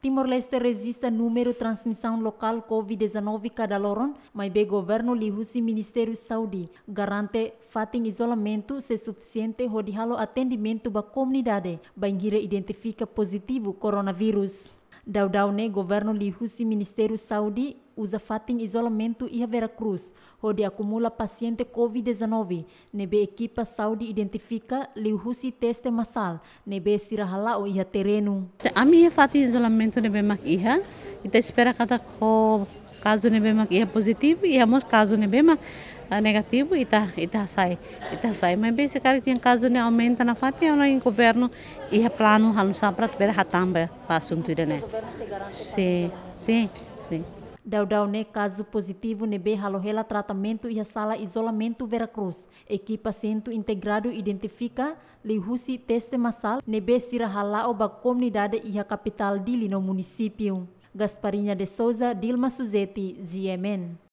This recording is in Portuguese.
Timor-Leste resiste número de transmissão local COVID-19 cada loron, mas o governo lihusi Ministério Saúde garante fatin isolamento se é suficiente rodihalo atendimento ba comunidade, bangira identifica positivo coronavírus. Daudau ne né, governo lihusi Ministério Saúde Usa em isolamento e a Veracruz, onde acumula paciente COVID-19. Nebe equipa saúde identifica liuhusi teste massal, nebe sirahala o iha terreno. A minha fati isolamento nebe mak iha, e te espera cada caso nebe mak iha positivo e amos caso nebe mak ah, negativo e tá e tá sai e tá sai mas bem se cara tem caso né aumenta na fatia é em governo e é plano halus para tu ver hatamba para assunto né sim sim sim Daudau né caso positivo nebe halohela tratamento e a sala isolamento Veracruz. Equipa centro integrado identifica lihusi teste masal nebe sirahala oba comunidade e a capital de lino município. Gasparinha de Souza, Dilma Suzetti, zmn